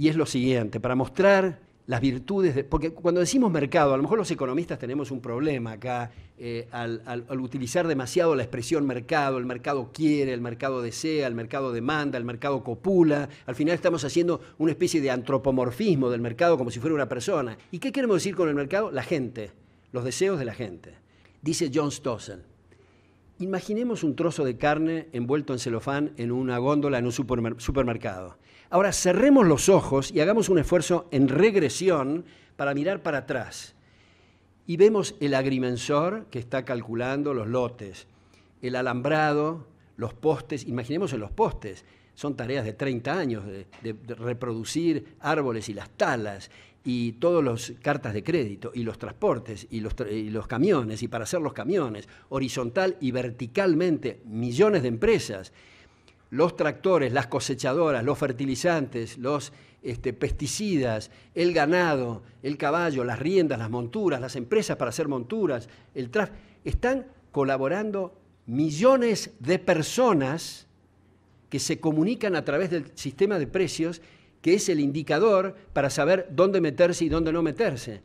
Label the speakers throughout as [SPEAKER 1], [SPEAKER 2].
[SPEAKER 1] y es lo siguiente, para mostrar las virtudes, de, porque cuando decimos mercado, a lo mejor los economistas tenemos un problema acá eh, al, al, utilizar demasiado la expresión mercado, el mercado quiere, el mercado desea, el mercado demanda, el mercado copula, al final estamos haciendo una especie de antropomorfismo del mercado como si fuera una persona. ¿Y qué queremos decir con el mercado? La gente, los deseos de la gente. Dice John Stossel, Imaginemos un trozo de carne envuelto en celofán en una góndola en un supermercado. Ahora cerremos los ojos y hagamos un esfuerzo en regresión para mirar para atrás. Y vemos el agrimensor que está calculando los lotes, el alambrado, los postes, imaginemos en los postes, son tareas de 30 años de reproducir árboles y las talas, y todos los cartas de crédito y los transportes y los, camiones y para hacer los camiones, horizontal y verticalmente, millones de empresas, los tractores, las cosechadoras, los fertilizantes, los este, pesticidas, el ganado, el caballo, las riendas, las monturas, las empresas para hacer monturas, el tráfico, están colaborando millones de personas que se comunican a través del sistema de precios que es el indicador para saber dónde meterse y dónde no meterse.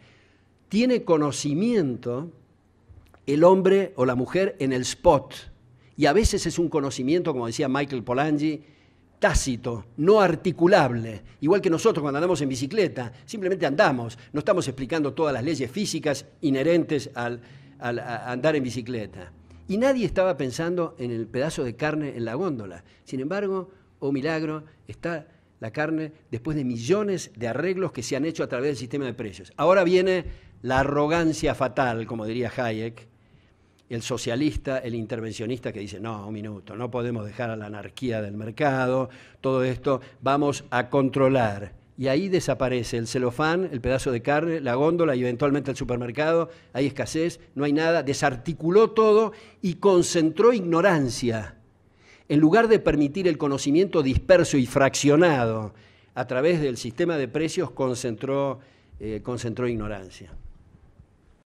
[SPEAKER 1] Tiene conocimiento el hombre o la mujer en el spot. Y a veces es un conocimiento, como decía Michael Polanyi, tácito, no articulable, igual que nosotros cuando andamos en bicicleta, simplemente andamos, no estamos explicando todas las leyes físicas inherentes al, andar en bicicleta. Y nadie estaba pensando en el pedazo de carne en la góndola. Sin embargo, o oh milagro, está la carne después de millones de arreglos que se han hecho a través del sistema de precios. Ahora viene la arrogancia fatal, como diría Hayek, el socialista, el intervencionista que dice, no, un minuto, no podemos dejar a la anarquía del mercado, todo esto, vamos a controlar. Y ahí desaparece el celofán, el pedazo de carne, la góndola y eventualmente el supermercado, hay escasez, no hay nada, desarticuló todo y concentró ignorancia en lugar de permitir el conocimiento disperso y fraccionado a través del sistema de precios, concentró, eh, ignorancia.